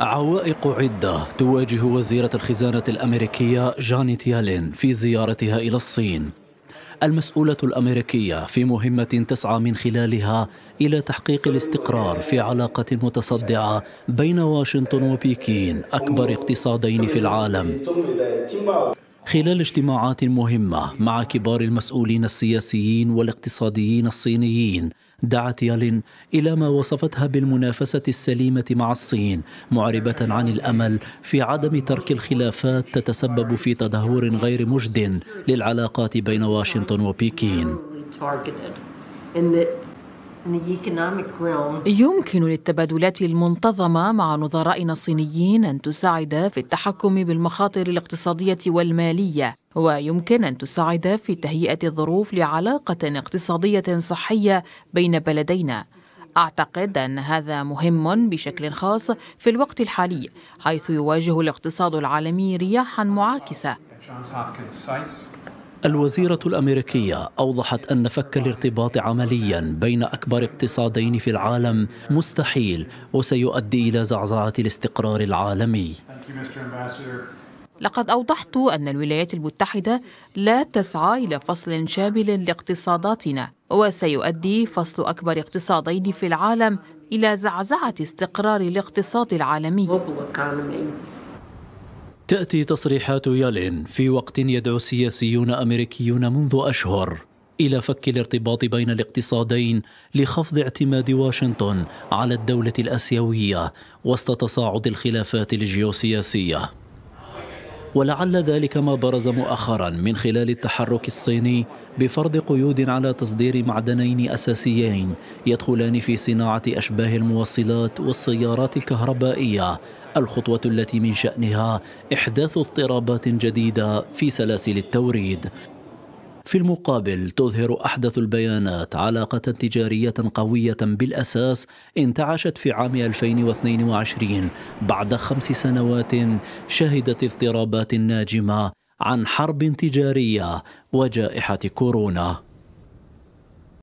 عوائق عدة تواجه وزيرة الخزانة الأمريكية جانيت يالين في زيارتها إلى الصين المسؤولة الأمريكية في مهمة تسعى من خلالها إلى تحقيق الاستقرار في علاقة متصدعة بين واشنطن وبكين أكبر اقتصادين في العالم خلال اجتماعات مهمة مع كبار المسؤولين السياسيين والاقتصاديين الصينيين دعت يالين إلى ما وصفتها بالمنافسة السليمة مع الصين معربة عن الأمل في عدم ترك الخلافات تتسبب في تدهور غير مجد للعلاقات بين واشنطن وبكين يمكن للتبادلات المنتظمة مع نظرائنا الصينيين أن تساعد في التحكم بالمخاطر الاقتصادية والمالية ويمكن أن تساعد في تهيئة الظروف لعلاقة اقتصادية صحية بين بلدينا أعتقد أن هذا مهم بشكل خاص في الوقت الحالي حيث يواجه الاقتصاد العالمي رياحا معاكسة الوزيرة الأمريكية أوضحت أن فك الارتباط عمليا بين أكبر اقتصادين في العالم مستحيل وسيؤدي إلى زعزعة الاستقرار العالمي لقد أوضحت أن الولايات المتحدة لا تسعى إلى فصل شامل لاقتصاداتنا وسيؤدي فصل أكبر اقتصادين في العالم إلى زعزعة استقرار الاقتصاد العالمي تأتي تصريحات يالين في وقت يدعو سياسيون أمريكيون منذ أشهر إلى فك الارتباط بين الاقتصادين لخفض اعتماد واشنطن على الدولة الآسيوية وسط تصاعد الخلافات الجيوسياسية ولعل ذلك ما برز مؤخرا من خلال التحرك الصيني بفرض قيود على تصدير معدنين أساسيين يدخلان في صناعة أشباه الموصلات والسيارات الكهربائية الخطوة التي من شأنها إحداث اضطرابات جديدة في سلاسل التوريد في المقابل تظهر أحدث البيانات علاقة تجارية قوية بالأساس انتعشت في عام 2022 بعد خمس سنوات شهدت اضطرابات ناجمة عن حرب تجارية وجائحة كورونا